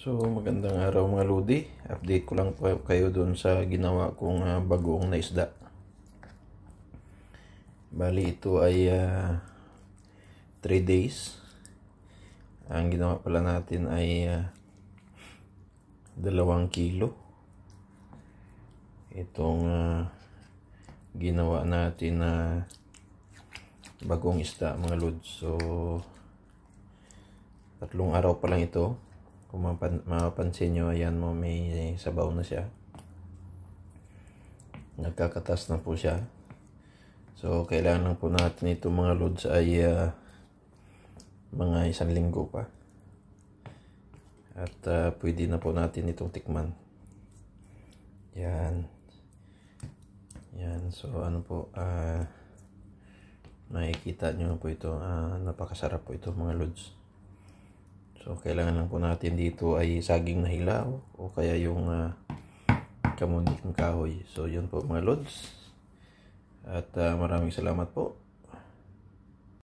So magandang araw mga Lodi. Update ko lang po kayo doon sa ginawa kong uh, ah, bagoong na isda. Bali ito ay 3 uh, ah, days. Ang ginawa pala natin ay uh, kilo. Itong uh, ginawa natin na uh, bagong isda mga Lod. So tatlong araw pa lang ito kung mapan mapapansin nyo, ayan mo, may sabaw na siya. Nagkakatas na po siya. So, kailangan po natin itong mga loads ay uh, mga isang linggo pa. At uh, pwede na po natin itong tikman. Yan. Yan. So, ano po, ah, uh, makikita nyo po ito. Uh, napakasarap po ito mga loads. So, kailangan lang po natin dito ay saging na hilaw o kaya yung uh, ah, kamundik kahoy. So, yun po mga lods. At uh, maraming salamat po.